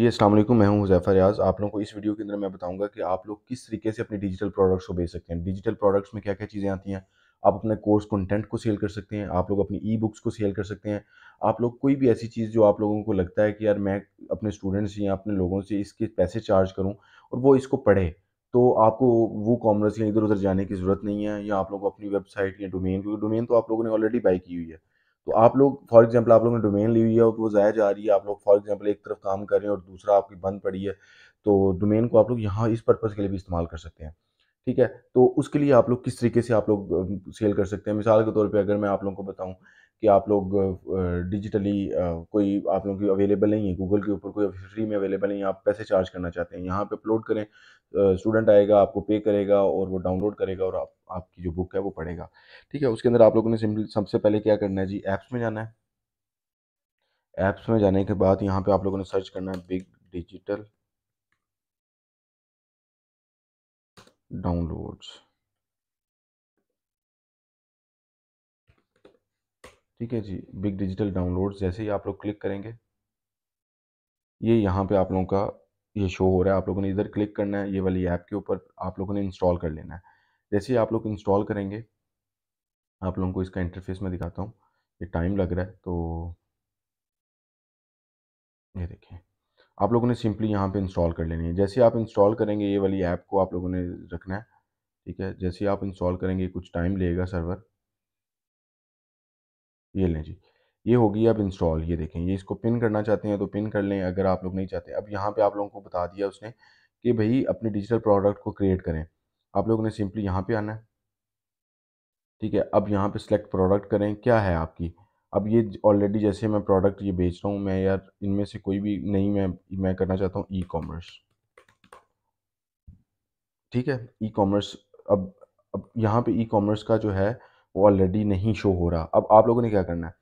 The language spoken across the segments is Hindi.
जी असलम मैं हूं हुजैफर रियाज आप लोगों को इस वीडियो के अंदर मैं बताऊंगा कि आप लोग किस तरीके से अपने डिजिटल प्रोडक्ट्स को बेच सकते हैं डिजिटल प्रोडक्ट्स में क्या क्या चीज़ें आती हैं आप अपने कोर्स कंटेंट को सेल कर सकते हैं आप लोग अपनी ई बुक्स को सेल कर सकते हैं आप लोग कोई भी ऐसी चीज़ जो आप लोगों को लगता है कि यार मैं अपने स्टूडेंट्स या अपने लोगों से इसके पैसे चार्ज करूँ और वो इसको पढ़े तो आपको वो कॉमर्स या इधर उधर जाने की ज़रूरत नहीं है या आप लोग अपनी वेबसाइट या डोमेन क्योंकि डोमेन तो आप लोगों ने ऑलरेडी बाई की हुई है तो आप लोग फॉर एग्जांपल आप लोगों ने डोमेन ली हुई है और वो ज़ाया जा रही है आप लोग फॉर एग्जांपल एक तरफ काम कर रहे हैं और दूसरा आपकी बंद पड़ी है तो डोमेन को आप लोग यहाँ इस पर्पज़ के लिए भी इस्तेमाल कर सकते हैं ठीक है तो उसके लिए आप लोग किस तरीके से आप लोग सेल कर सकते हैं मिसाल के तौर पर अगर मैं आप लोगों को बताऊँ कि आप लोग डिजिटली कोई आप लोगों की अवेलेबल नहीं है गूगल के ऊपर कोई फ्री में अवेलेबल नहीं है आप पैसे चार्ज करना चाहते हैं यहाँ पे अपलोड करें स्टूडेंट आएगा आपको पे करेगा और वो डाउनलोड करेगा और आप आपकी जो बुक है वो पढ़ेगा ठीक है उसके अंदर आप लोगों ने सिंपली सबसे पहले क्या करना है जी ऐप्स में जाना है ऐप्स में जाने के बाद यहाँ पे आप लोगों ने सर्च करना है बिग डिजिटल डाउनलोड्स ठीक है जी बिग डिजिटल डाउनलोड जैसे ही आप लोग क्लिक करेंगे ये यहाँ पे आप लोगों का ये शो हो रहा है आप लोगों ने इधर क्लिक करना है ये वाली ऐप के ऊपर आप लोगों ने इंस्टॉल कर लेना है जैसे ही आप लोग इंस्टॉल करेंगे आप लोगों को इसका इंटरफेस में दिखाता हूँ ये टाइम लग रहा है तो ये देखें आप लोगों ने सिंपली यहाँ पे इंस्टॉल कर लेनी है जैसे आप इंस्टॉल करेंगे ये वाली ऐप को आप लोगों ने रखना है ठीक है जैसे आप इंस्टॉल करेंगे कुछ टाइम लेगा सर्वर ये लें जी ये होगी अब इंस्टॉल ये देखें ये इसको पिन करना चाहते हैं तो पिन कर लें अगर आप लोग नहीं चाहते अब यहाँ पे आप लोगों को बता दिया उसने कि भाई अपने डिजिटल प्रोडक्ट को क्रिएट करें आप लोगों ने सिंपली यहाँ पे आना है ठीक है अब यहाँ पे सिलेक्ट प्रोडक्ट करें क्या है आपकी अब ये ऑलरेडी जैसे मैं प्रोडक्ट ये बेच रहा हूँ मैं यार इनमें से कोई भी नहीं मैं मैं करना चाहता हूँ ई कॉमर्स ठीक है ई कॉमर्स अब अब यहाँ पर ई कॉमर्स का जो है वो ऑलरेडी नहीं शो हो रहा अब आप लोगों ने क्या करना है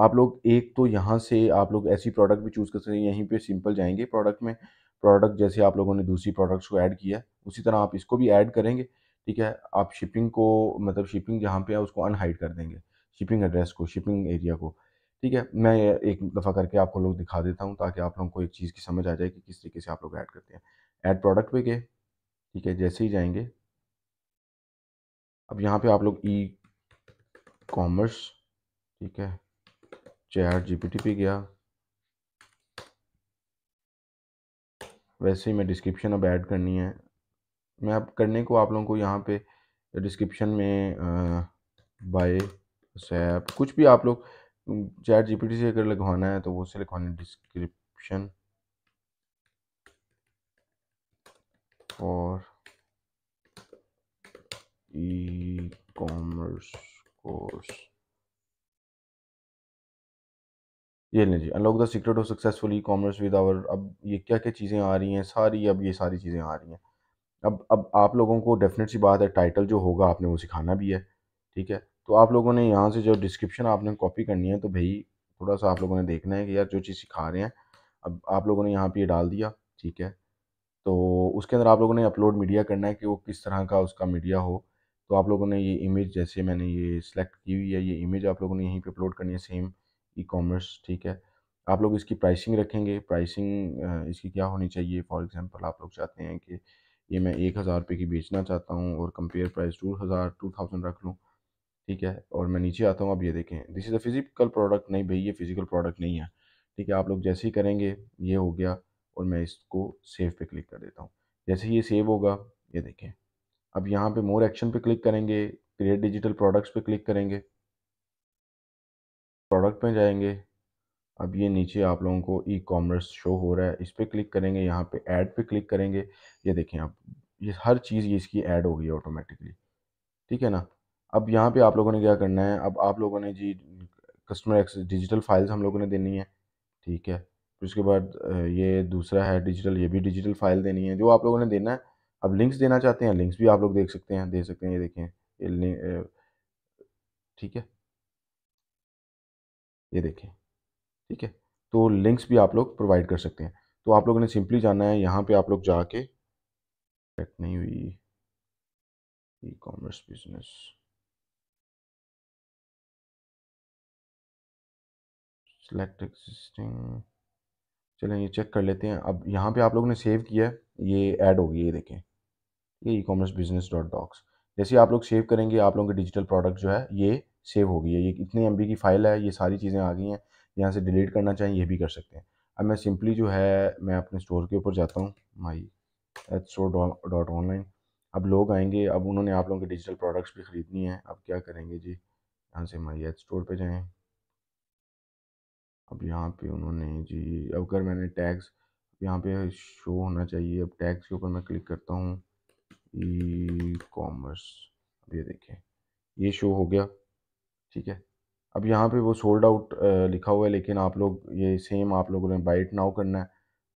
आप लोग एक तो यहाँ से आप लोग ऐसी प्रोडक्ट भी चूज़ कर सकते हैं यहीं पे सिंपल जाएंगे प्रोडक्ट में प्रोडक्ट जैसे आप लोगों ने दूसरी प्रोडक्ट्स को ऐड किया उसी तरह आप इसको भी ऐड करेंगे ठीक है आप शिपिंग को मतलब शिपिंग जहाँ पे है उसको अनहाइड कर देंगे शिपिंग एड्रेस को शिपिंग एरिया को ठीक है मैं एक दफ़ा करके आपको लोग दिखा देता हूँ ताकि आप लोगों को एक चीज़ की समझ आ जाए कि किस तरीके से आप लोग ऐड करते हैं ऐड प्रोडक्ट पर गए ठीक है जैसे ही जाएंगे अब यहाँ पर आप लोग ई e कॉमर्स ठीक है चैट जीपीटी पे गया वैसे ही मैं डिस्क्रिप्शन अब ऐड करनी है मैं अब करने को आप लोगों को यहाँ पे डिस्क्रिप्शन में बाय सैप कुछ भी आप लोग चैट जीपीटी से अगर लगवाना है तो वो से लिखवाने डिस्क्रिप्शन और ई कॉमर्स course ये लें जी unlock the secret of successful e commerce with our अब ये क्या क्या चीज़ें आ रही हैं सारी अब ये सारी चीज़ें आ रही हैं अब अब आप लोगों को डेफिनेट सी बात है टाइटल जो होगा आपने वो सिखाना भी है ठीक है तो आप लोगों ने यहाँ से जो डिस्क्रिप्शन आपने कॉपी करनी है तो भाई थोड़ा सा आप लोगों ने देखना है कि यार जो चीज़ सिखा रहे हैं अब आप लोगों ने यहाँ पर ये डाल दिया ठीक है तो उसके अंदर आप लोगों ने अपलोड मीडिया करना है कि वो किस तरह का उसका मीडिया हो तो आप लोगों ने ये इमेज जैसे मैंने ये सिलेक्ट की हुई है ये इमेज आप लोगों ने यहीं पे अपलोड करनी है सेम ई कॉमर्स ठीक है आप लोग इसकी प्राइसिंग रखेंगे प्राइसिंग इसकी क्या होनी चाहिए फॉर एग्जांपल आप लोग चाहते हैं कि ये मैं एक हज़ार रुपये की बेचना चाहता हूँ और कंपेयर प्राइस टू हज़ार टू थाउजेंड रख लूँ ठीक है और मैं नीचे आता हूँ आप ये देखें this is a physical product नहीं भाई ये फिज़िकल प्रोडक्ट नहीं है ठीक है आप लोग जैसे ही करेंगे ये हो गया और मैं इसको सेव पे क्लिक कर देता हूँ जैसे ही ये सेव होगा ये देखें अब यहाँ पे मोर एक्शन पे क्लिक करेंगे क्रिएट डिजिटल प्रोडक्ट्स पे क्लिक करेंगे प्रोडक्ट पे जाएंगे अब ये नीचे आप लोगों को ई कॉमर्स शो हो रहा है इस पर क्लिक करेंगे यहाँ पे ऐड पे क्लिक करेंगे ये देखें आप ये हर चीज़ ये इसकी ऐड हो गई ऑटोमेटिकली ठीक है ना अब यहाँ पे आप लोगों ने क्या करना है अब आप लोगों ने जी कस्टमर एक्स डिजिटल फाइल्स हम लोगों ने देनी है ठीक है फिर उसके बाद ये दूसरा है डिजिटल ये भी डिजिटल फाइल देनी है जो आप लोगों ने देना है अब लिंक्स देना चाहते हैं लिंक्स भी आप लोग देख सकते हैं दे सकते हैं ये देखें ठीक है ये देखें ठीक है तो लिंक्स भी आप लोग प्रोवाइड कर सकते हैं तो आप लोगों ने सिंपली जाना है यहाँ पे आप लोग जाके कट नहीं हुई e commerce business select existing चलें ये चेक कर लेते हैं अब यहाँ पे आप लोगों ने सेव किया है ये ऐड हो गई ये देखें ये e commerce business dot docs जैसे आप लोग सेव करेंगे आप लोगों के डिजिटल प्रोडक्ट जो है ये सेव हो गई है ये इतनी एम की फ़ाइल है ये सारी चीज़ें आ गई हैं यहाँ से डिलीट करना चाहें ये भी कर सकते हैं अब मैं सिंपली जो है मैं अपने स्टोर के ऊपर जाता हूँ my H store dot online अब लोग आएंगे अब उन्होंने आप लोगों के डिजिटल प्रोडक्ट्स भी ख़रीदनी है अब क्या करेंगे जी यहाँ से माई एच स्टोर पर जाएँ अब यहाँ पे उन्होंने जी अगर मैंने टैग्स यहाँ पे शो होना चाहिए अब टैग्स के ऊपर मैं क्लिक करता हूँ ई कॉमर्स अब ये देखें ये शो हो गया ठीक है अब यहाँ पे वो सोल्ड आउट लिखा हुआ है लेकिन आप लोग ये सेम आप लोगों ने बाइट नाउ करना है